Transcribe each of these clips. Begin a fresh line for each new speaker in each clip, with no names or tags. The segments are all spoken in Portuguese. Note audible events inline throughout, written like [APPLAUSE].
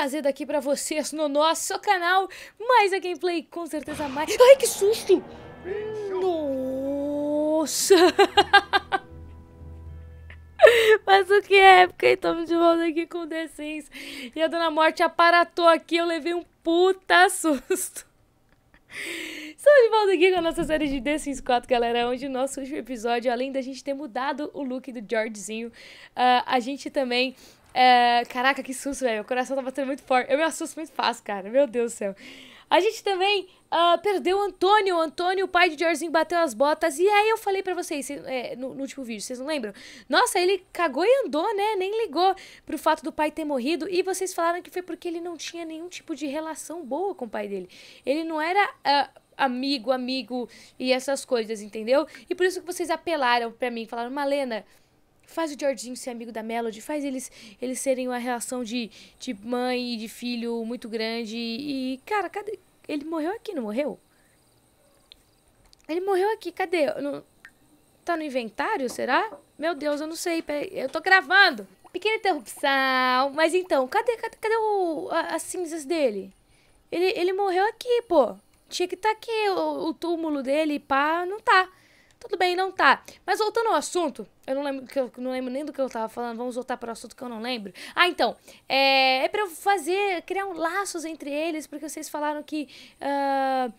mais daqui aqui pra vocês no nosso canal. Mais a gameplay, com certeza mais... Ai, que susto! Nossa! [LAUGHS] Mas o que é época, estamos de volta aqui com The Sims. E a Dona Morte aparatou aqui, eu levei um puta susto. Estamos de volta aqui com a nossa série de The Sims 4, galera, onde o nosso último episódio, além da gente ter mudado o look do Georgezinho, uh, a gente também é, caraca, que susto, velho. Meu coração tá batendo muito forte. Eu me assusto muito fácil, cara. Meu Deus do céu. A gente também uh, perdeu o Antônio. O Antônio, o pai de Jorzinho, bateu as botas. E aí eu falei para vocês cê, é, no, no, último vídeo, vocês não lembram? Nossa, ele cagou e andou, né? Nem ligou pro fato do pai ter morrido. E vocês falaram que foi porque ele não tinha nenhum tipo de relação boa com o pai dele. Ele não era. Uh, amigo, amigo e essas coisas, entendeu? E por isso que vocês apelaram para mim, falaram, Malena, Faz o Jorginho ser amigo da Melody, faz eles eles serem uma relação de, de mãe e de filho muito grande. E, cara, cadê? Ele morreu aqui, não morreu? Ele morreu aqui, cadê? No... Tá no inventário, será? Meu Deus, eu não sei. Eu tô gravando. Pequena interrupção. Mas então, cadê, cadê, cadê o, a, as cinzas dele? Ele, ele morreu aqui, pô. Tinha que estar tá aqui o, o túmulo dele, pá, não tá. Tudo bem, não tá. Mas voltando ao assunto, eu não lembro, que eu não lembro nem do que eu tava falando, vamos voltar para o assunto que eu não lembro. Ah, então, é, é para eu fazer, criar um laços entre eles, porque vocês falaram que... Uh,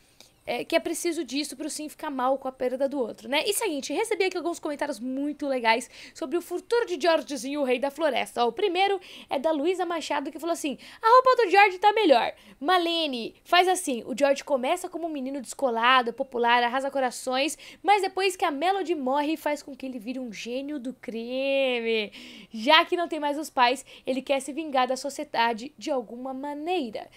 é, que é preciso disso para o sim ficar mal com a perda do outro, né? E seguinte, recebi aqui alguns comentários muito legais sobre o futuro de Georgezinho, o rei da floresta. Ó, o primeiro é da Luísa Machado, que falou assim, a roupa do George tá melhor. Malene, faz assim, o George começa como um menino descolado, popular, arrasa corações, mas depois que a Melody morre, faz com que ele vire um gênio do crime. Já que não tem mais os pais, ele quer se vingar da sociedade de alguma maneira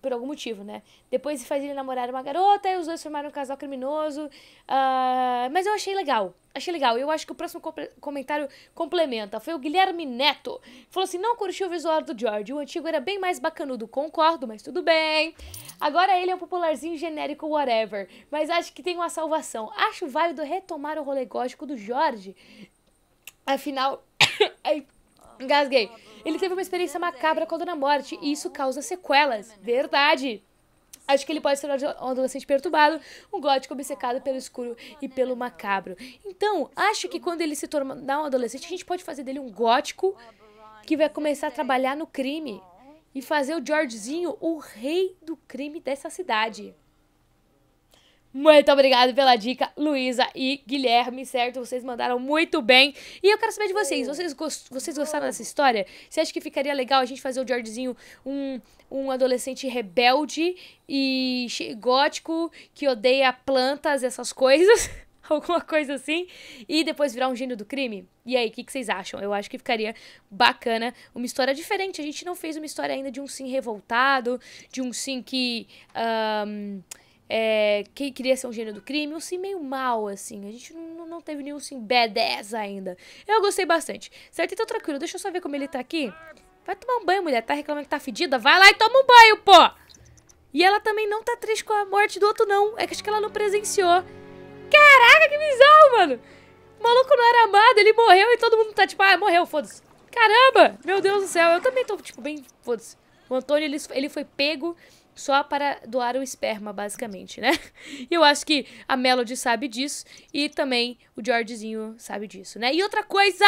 por algum motivo, né? Depois faz ele namorar uma garota e os dois formaram um casal criminoso. Uh, mas eu achei legal. Achei legal. Eu acho que o próximo comp comentário complementa. Foi o Guilherme Neto. Falou assim: não curtiu o visual do George. O antigo era bem mais bacanudo. Concordo, mas tudo bem. Agora ele é um popularzinho genérico, whatever. Mas acho que tem uma salvação. Acho válido retomar o rolê gótico do Jorge. Afinal. [COUGHS] Engasguei. Ele teve uma experiência macabra com a Dona Morte e isso causa sequelas. Verdade! Acho que ele pode ser um adolescente perturbado, um gótico obcecado pelo escuro e pelo macabro. Então, acho que quando ele se tornar um adolescente, a gente pode fazer dele um gótico que vai começar a trabalhar no crime e fazer o Georgezinho o rei do crime dessa cidade. Muito obrigada pela dica, Luísa e Guilherme, certo? Vocês mandaram muito bem. E eu quero saber de vocês, vocês, gost... vocês gostaram dessa história? Você acha que ficaria legal a gente fazer o Georgezinho um, um adolescente rebelde e gótico que odeia plantas, essas coisas? [LAUGHS] Alguma coisa assim? E depois virar um gênio do crime? E aí, o que, que, vocês acham? Eu acho que ficaria bacana uma história diferente. A gente não fez uma história ainda de um sim revoltado, de um sim que... Um é, quem queria ser um gênio do crime, um sim meio mal, assim. A gente não, não teve nenhum sim b ainda. Eu gostei bastante. Certo? Então tranquilo, deixa eu só ver como ele tá aqui. Vai tomar um banho, mulher. Tá reclamando que tá fedida? Vai lá e toma um banho, pô! E ela também não tá triste com a morte do outro, não. É que acho que ela não presenciou. Caraca, que bizarro, mano! O maluco não era amado, ele morreu e todo mundo tá tipo, ah, morreu, foda-se. Caramba! Meu Deus do céu, eu também tô, tipo, bem. Foda-se. O Antônio, ele, ele foi pego só para doar o esperma, basicamente, né? [LAUGHS] Eu acho que a Melody sabe disso e também o Georgezinho sabe disso, né? E outra coisa,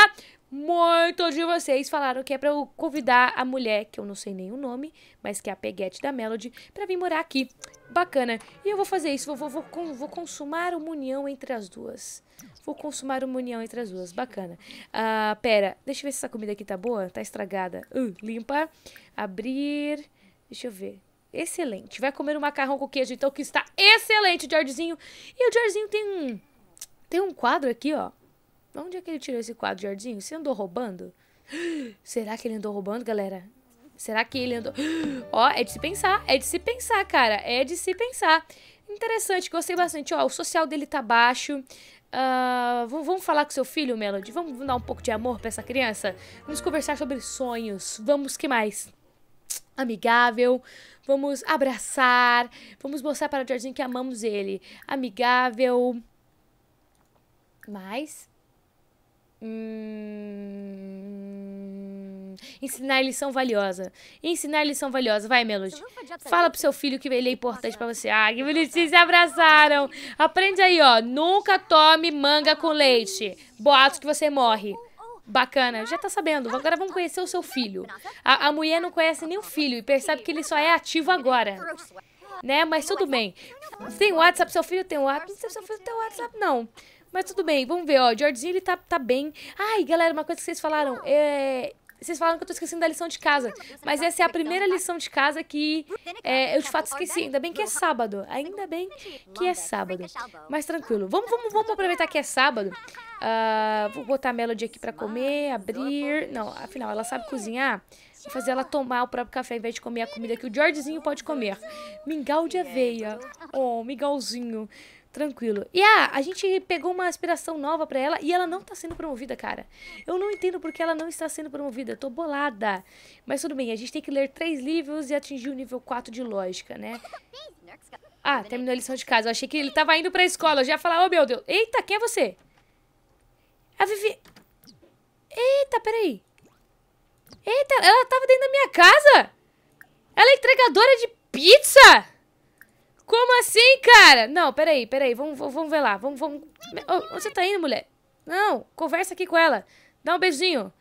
muitos de vocês falaram que é para eu convidar a mulher, que eu não sei nem o nome, mas que é a peguete da Melody, para vir morar aqui. Bacana. E eu vou fazer isso, vou, vou, vou, vou consumar uma união entre as duas. Vou consumar uma união entre as duas. Bacana. Ah, pera, deixa eu ver se essa comida aqui tá boa. Tá estragada. Uh, limpa. Abrir. Deixa eu ver. Excelente. Vai comer um macarrão com queijo, então, que está excelente, Jorginho. E o Jorginho tem um. Tem um quadro aqui, ó. Onde é que ele tirou esse quadro, Jorginho? Você andou roubando? [GASPS] Será que ele andou roubando, galera? Será que ele andou. [GASPS] Ó, é de se pensar. É de se pensar, cara. É de se pensar. Interessante, gostei bastante. Ó, o social dele tá baixo. Uh, vamos falar com seu filho, Melody? Vamos dar um pouco de amor pra essa criança? Vamos conversar sobre sonhos. Vamos, que mais? Amigável vamos abraçar, vamos mostrar para o Jorginho que amamos ele. Amigável. Mas. Hum... Ensinar lição valiosa. Ensinar lição valiosa. Vai, Melody. Fala pro seu filho que ele é importante para você. Ah, que bonitinho, se abraçaram. Aprende aí, ó. Nunca tome manga com leite. Boatos que você morre. Bacana, já tá sabendo. Agora vamos conhecer o seu filho. A, a mulher não conhece nem o filho e percebe que ele só é ativo agora. Né? Mas tudo bem. Tem WhatsApp, seu filho tem WhatsApp. Não seu filho tem WhatsApp, não. Mas tudo bem, vamos ver, ó. Georgezinho, ele tá, tá bem. Ai, galera, uma coisa que vocês falaram. É, vocês falaram que eu tô esquecendo da lição de casa. Mas tá essa é a primeira tá? lição de casa que é, eu de fato esqueci. Ainda bem que é sábado. Ainda bem que é sábado. Mas tranquilo. Vamos, vamos, vamos aproveitar que é sábado. Uh, vou botar a Melody aqui pra comer, abrir. Não, afinal, ela sabe cozinhar. Vou fazer ela tomar o próprio café ao invés de comer a comida que o Georgezinho pode comer. Mingau de aveia. Oh, mingauzinho. Tranquilo. E ah, a gente pegou uma aspiração nova para ela e ela não tá sendo promovida, cara. Eu não entendo porque ela não está sendo promovida. tô bolada. Mas tudo bem, a gente tem que ler três livros e atingir o nível 4 de lógica, né? [LAUGHS] Ah, terminou a lição de casa. Eu achei que ele tava indo pra escola. Eu já ia falar, oh meu Deus. Eita, quem é você? A Vivi. Eita, peraí. Eita, ela tava dentro da minha casa? Ela é entregadora de pizza? Como assim, cara? Não, peraí, peraí. Vamos, vamos ver lá. Vamos, vamos... Oh, onde você tá indo, mulher? Não, conversa aqui com ela. Dá um beijinho.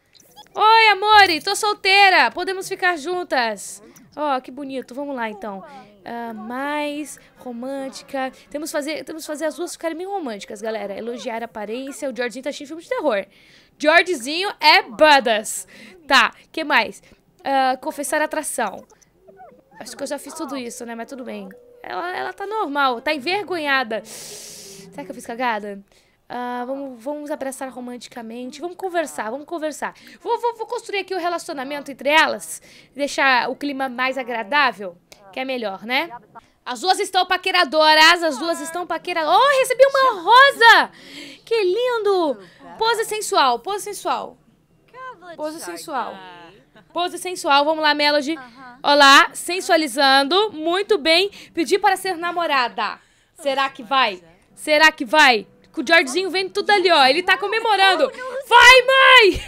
Oi, amore, tô solteira. Podemos ficar juntas. Ó, oh, que bonito. Vamos lá, então. Uh, mais romântica. Temos que fazer, temos fazer as duas ficarem bem românticas, galera. Elogiar a aparência. O Jorginho tá achando filme de terror. Georgezinho é badass. Tá, que mais? Uh, confessar atração. Acho que eu já fiz tudo isso, né? Mas tudo bem. Ela, ela tá normal, tá envergonhada. Será que eu fiz cagada? Uh, vamos, vamos abraçar romanticamente, vamos conversar, vamos conversar. Vou, vou, vou construir aqui o um relacionamento entre elas, deixar o clima mais agradável, que é melhor, né? As duas estão paqueradoras, as duas estão paqueradoras. Oh, recebi uma rosa! Que lindo! Pose sensual, pose sensual. Pose sensual. Pose sensual, vamos lá, Melody. Uhum. Olá, sensualizando, muito bem. Pedir para ser namorada. Será que vai? Será que vai? Com o Jorginho vendo tudo ali, ó. Ele tá comemorando. Vai, mãe!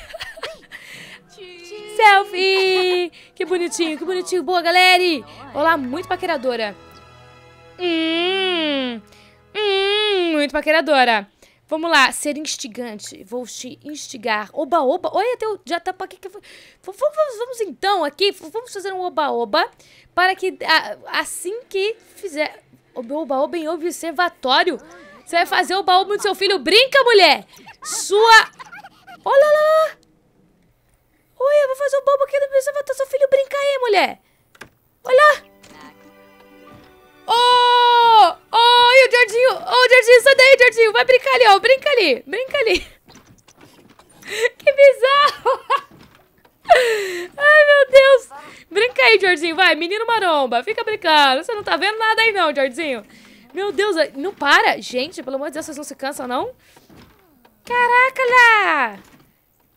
Selfie! Que bonitinho, que bonitinho. Boa, galera! É. Olá, muito paqueradora. Hum, hum, muito paqueradora. Vamos lá, ser instigante. Vou te instigar. Oba-oba. Olha, teu, já tá pra que que vamos, vamos, então aqui, vamos fazer um oba-oba para que a, assim que fizer oba-oba em observatório, você vai fazer oba-oba do seu filho. Brinca, mulher! Sua... Olha lá! Olha, eu vou fazer o oba aqui no observatório. Seu filho brinca aí, mulher! Olha lá! Oh! Oh, e o Jorginho! Oh, Jorginho, sai daí, Jorginho! Vai brincar ali, ó. Brinca ali, brinca ali. [LAUGHS] Que bizarro! [LAUGHS] Ai, meu Deus! Brinca aí, Jorginho, vai. Menino maromba, fica brincando. Você não tá vendo nada aí não, Jorginho. Meu Deus, não para. Gente, pelo amor de Deus, vocês não se cansam, não? Caraca, lá!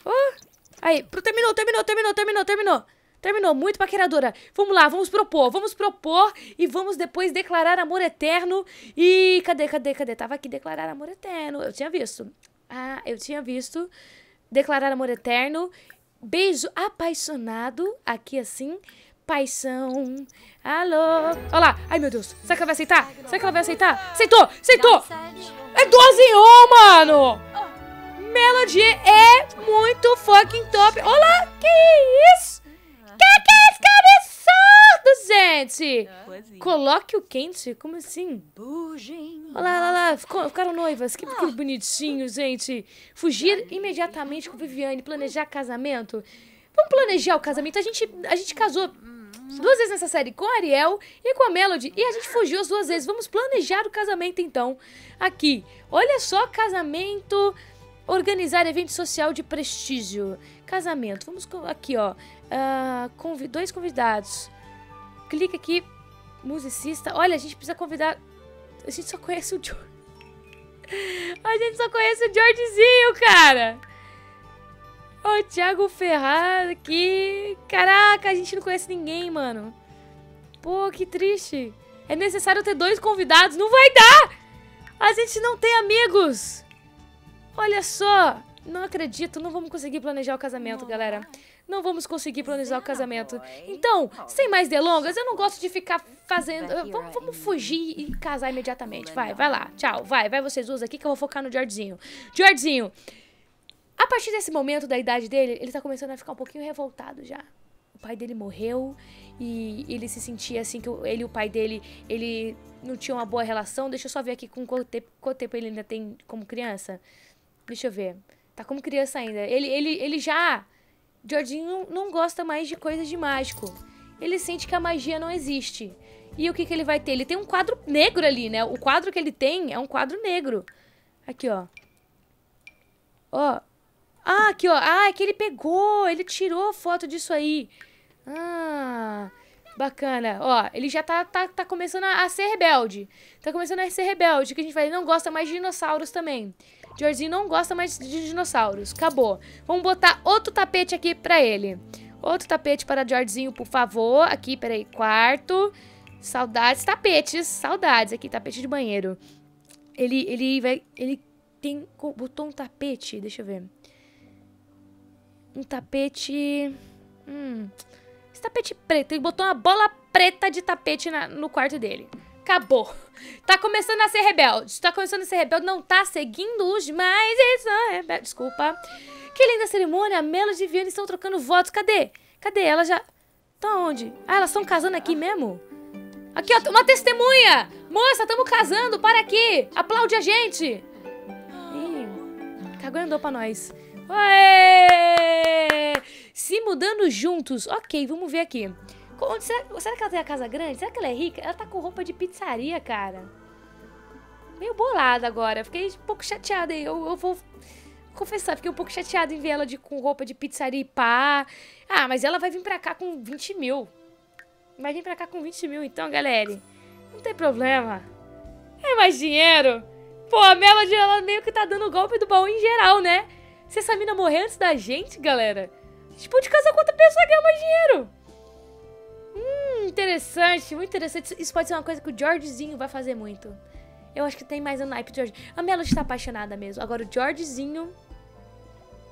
Oh. Aí, terminou, terminou, terminou, terminou, terminou. Terminou, muito paqueradora. Vamos lá, vamos propor, vamos propor e vamos depois declarar amor eterno. E cadê, cadê, cadê? Tava aqui declarar amor eterno. Eu tinha visto. Ah, eu tinha visto declarar amor eterno. Beijo apaixonado, aqui assim. Paixão. Alô. Olha lá. Ai, meu Deus. Será que ela vai aceitar? Será que ela vai aceitar? Aceitou, aceitou. É 12 em 1, mano. Melody é muito fucking top. olá que isso? cabeçadas, gente! É. Coloque o quente? Como assim? Olha lá, olha lá, ficaram noivas. Que, que ah. bonitinho, gente. Fugir imediatamente com Viviane, planejar casamento. Vamos planejar o casamento. A gente, a gente casou hum. duas vezes nessa série com a Ariel e com a Melody. E a gente fugiu as duas vezes. Vamos planejar o casamento então. Aqui. Olha só, casamento Organizar evento social de prestígio. Casamento. Vamos aqui, ó. Uh, ah, conv dois convidados. Clica aqui. Musicista. Olha, a gente precisa convidar. A gente só conhece o George. [LAUGHS] a gente só conhece o Georgezinho, cara. Ó, o Thiago Ferraz aqui. Caraca, a gente não conhece ninguém, mano. Pô, que triste. É necessário ter dois convidados. Não vai dar! A gente não tem amigos! Olha só! Não acredito, não vamos conseguir planejar o casamento, galera. Não vamos conseguir planejar o é casamento. Então, sem mais delongas, eu não gosto de ficar fazendo. Vamos, vamos fugir e casar imediatamente. Vai, vai lá. Tchau, vai, vai vocês duas aqui que eu vou focar no Jordzinho. Jordzinho. a partir desse momento da idade dele, ele tá começando a ficar um pouquinho revoltado já. O pai dele morreu e ele se sentia assim que ele e o pai dele, ele não tinha uma boa relação. Deixa eu só ver aqui com quanto tempo ele ainda tem como criança deixa eu ver. Tá como criança ainda. Ele, ele, ele já. Jorginho não gosta mais de coisas de mágico. Ele sente que a magia não existe. E o que, que ele vai ter? Ele tem um quadro negro ali, né? O quadro que ele tem é um quadro negro. Aqui, ó. Ó. Ah, aqui, ó. Ah, é que ele pegou. Ele tirou foto disso aí. Ah bacana. Ó, ele já tá, tá, tá começando a ser rebelde. Tá começando a ser rebelde, que a gente vai, ele não gosta mais de dinossauros também. Jorginho não gosta mais de dinossauros. Acabou. Vamos botar outro tapete aqui pra ele. Outro tapete para Jorginho, por favor. Aqui, peraí. Quarto. Saudades, tapetes. Saudades. Aqui, tapete de banheiro. Ele, ele vai... Ele tem... Botou um tapete. Deixa eu ver. Um tapete... Hum... Esse tapete preto. Ele botou uma bola preta de tapete na, no quarto dele. Acabou. Tá começando a ser rebelde. Tá começando a ser rebelde. Não tá seguindo os demais. Isso é rebelde. Desculpa. Que linda cerimônia. Melody e Vianney estão trocando votos. Cadê? Cadê? Ela já... Tá onde? Ah, elas estão casando aqui mesmo? Aqui, ó. Uma testemunha. Moça, tamo casando. Para aqui. Aplaude a gente. Ih, cagou e andou pra nós. Aê! Se mudando juntos. Ok, vamos ver aqui. Será, será, que ela tem a casa grande? Será que ela é rica? Ela tá com roupa de pizzaria, cara. Meio bolada agora. Fiquei um pouco chateada aí. Eu, eu vou confessar, fiquei um pouco chateada em ver ela de, com roupa de pizzaria e pá. Ah, mas ela vai vir pra cá com 20 mil. Vai vir pra cá com 20 mil então, galera. Não tem problema. É mais dinheiro. Pô, a Melody, ela meio que tá dando golpe do baú em geral, né? Se essa mina morrer antes da gente, galera, a gente pode casar com outra pessoa e ganhar mais dinheiro. Hum, interessante, muito interessante. Isso pode ser uma coisa que o Georgezinho vai fazer muito. Eu acho que tem mais um naipe George. A Melo está apaixonada mesmo. Agora o Georgezinho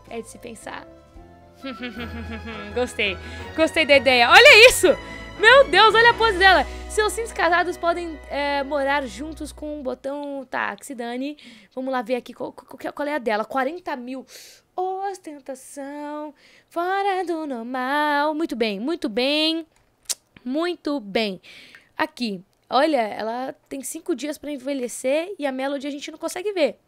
é de se pensar. [LAUGHS] Gostei. Gostei da ideia. Olha isso! Meu Deus, olha a pose dela. Seus sims casados podem é, morar juntos com um botão táxi, Dani. Vamos lá ver aqui qual, qual, qual é a dela. 40 mil. Ostentação fora do normal. Muito bem, muito bem. Muito bem. Aqui, olha, ela tem cinco dias para envelhecer e a Melody a gente não consegue ver.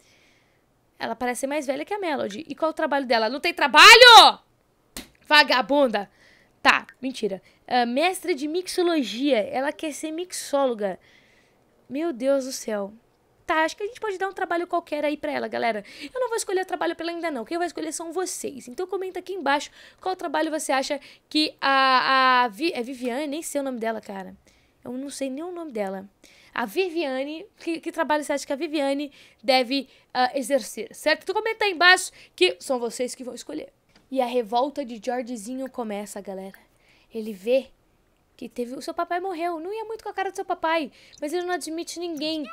Ela parece ser mais velha que a Melody. E qual é o trabalho dela? Não tem trabalho! Vagabunda! Tá, mentira mestra de mixologia. Ela quer ser mixóloga. Meu Deus do céu. Tá, acho que a gente pode dar um trabalho qualquer aí pra ela, galera. Eu não vou escolher trabalho pra ela ainda não. Quem vai escolher são vocês. Então comenta aqui embaixo qual trabalho você acha que a... a Vi, é Viviane? Nem sei o nome dela, cara. Eu não sei nem o nome dela. A Viviane, que, que trabalho você acha que a Viviane deve uh, exercer, certo? Então comenta aí embaixo que são vocês que vão escolher. E a revolta de Georgezinho começa, galera ele vê que teve. O seu papai morreu. Não ia muito com a cara do seu papai. Mas ele não admite ninguém.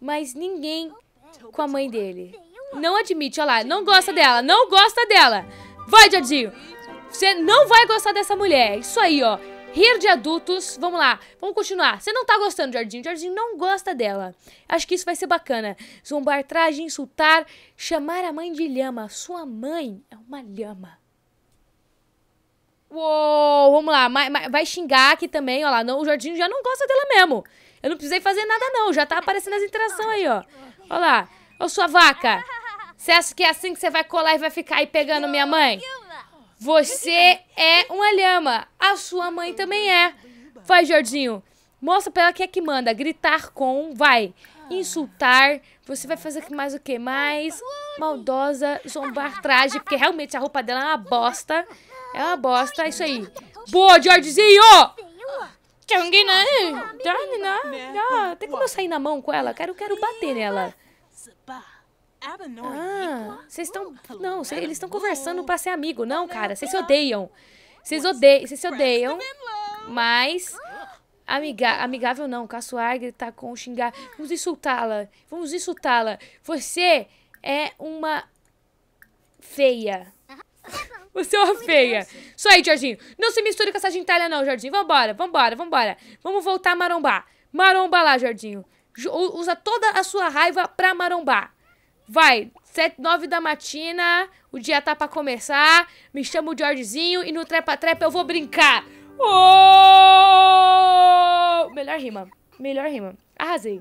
Mas ninguém com a mãe dele. Não admite, olha lá. Não gosta dela. Não gosta dela. Vai, Jadinho. Você não vai gostar dessa mulher. Isso aí, ó. Rir de adultos. Vamos lá. Vamos continuar. Você não tá gostando, Jardim. Jardim não gosta dela. Acho que isso vai ser bacana. Zombar, traje, insultar, chamar a mãe de lhama. Sua mãe é uma lhama. Uou, vamos lá. Vai xingar aqui também, ó lá. Não, o Jardim já não gosta dela mesmo. Eu não precisei fazer nada, não. Já tá aparecendo as interações aí, ó. Ó lá. Ô, sua vaca. Você acha que é assim que você vai colar e vai ficar aí pegando minha mãe? Você é uma lhama. A sua mãe também é. Vai, Jardim. Mostra pra ela que é que manda. Gritar com, vai. Insultar. Você vai fazer mais o que? Mais maldosa, zombar traje, porque realmente a roupa dela é uma bosta. É uma bosta, é isso aí. Boa, Georgezinho! Não, né? né? tem como eu sair na mão com ela? Quero, quero bater nela. Ah, vocês estão... Não, eles estão conversando pra ser amigo. Não, cara, vocês se odeiam. Vocês odeiam, vocês se odeiam, mas... Amiga, amigável não, caçoar, gritar com, xingar. Vamos insultá-la. Vamos insultá-la. Você é uma feia. Você é uma é feia. Isso aí, Jorginho. Não se misture com essa gentalha, não, Jorginho. Vambora, vambora, vambora. Vamos voltar a marombar. Maromba lá, Jorginho. Usa toda a sua raiva pra marombar. Vai, sete nove da matina, o dia tá pra começar. Me chama o Jorginho e no trepa-trepa eu vou brincar. Oh! Melhor rima. Melhor rima. Arrasei.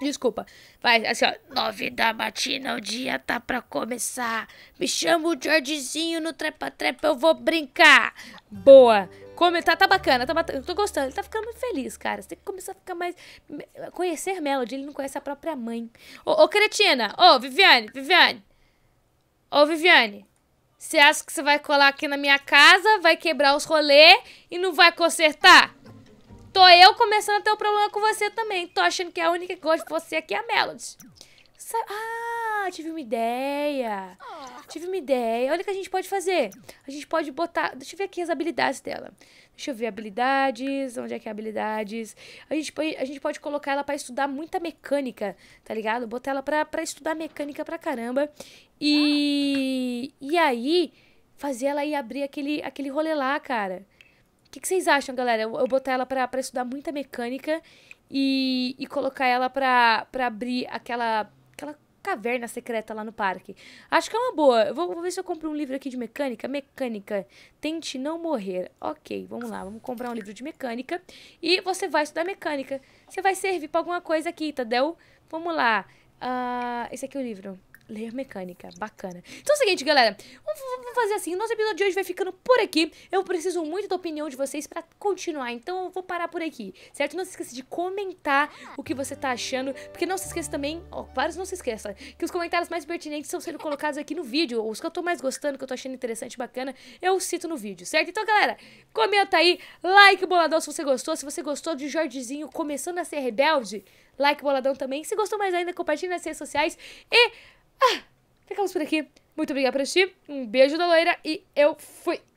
Desculpa. Vai, assim, ó. Nove da matina, o dia tá pra começar. Me chama o Jorgezinho no trepa-trepa, eu vou brincar. Boa. como Tá, tá bacana, tá bacana. Tô gostando. Ele tá ficando muito feliz, cara. Você tem que começar a ficar mais... Conhecer Melody, ele não conhece a própria mãe. Ô, ô cretina. Ô, Viviane, Viviane. Ô, Viviane. Você acha que você vai colar aqui na minha casa, vai quebrar os rolês e não vai consertar? Tô eu começando a ter um problema com você também. Tô achando que a única que gosta de você aqui é a Melody. Sa ah, tive uma ideia. Ah. Tive uma ideia. Olha o que a gente pode fazer. A gente pode botar... Deixa eu ver aqui as habilidades dela. Deixa eu ver habilidades. Onde é que é habilidades? A gente, pode, a gente pode colocar ela pra estudar muita mecânica, tá ligado? Botar ela pra, pra estudar mecânica pra caramba. E... Ah. E aí... Fazer ela ir abrir aquele, aquele rolê lá, cara que, que vocês acham, galera? Eu, eu botar ela pra, pra estudar muita mecânica e, e colocar ela pra, pra abrir aquela, aquela caverna secreta lá no parque. Acho que é uma boa. Eu vou, vou, ver se eu compro um livro aqui de mecânica. Mecânica, tente não morrer. Ok, vamos lá, vamos comprar um livro de mecânica. E você vai estudar mecânica. Você vai servir pra alguma coisa aqui, Tadel. Vamos lá. Uh, esse aqui é o livro. Ler mecânica, bacana. Então é o seguinte, galera, vamos fazer assim, nosso episódio de hoje vai ficando por aqui. Eu preciso muito da opinião de vocês para continuar, então eu vou parar por aqui, certo? Não se esqueça de comentar o que você tá achando, porque não se esqueça também, ó, vários não se esqueça, que os comentários mais pertinentes estão sendo colocados aqui no vídeo, os que eu tô mais gostando, que eu tô achando interessante, bacana, eu cito no vídeo, certo? Então, galera, comenta aí, like boladão se você gostou, se você gostou de Jordizinho começando a ser rebelde, like boladão também. Se gostou mais ainda, compartilhe nas redes sociais e ah, ficamos por aqui. Muito obrigada por assistir. Um beijo da loira e eu fui!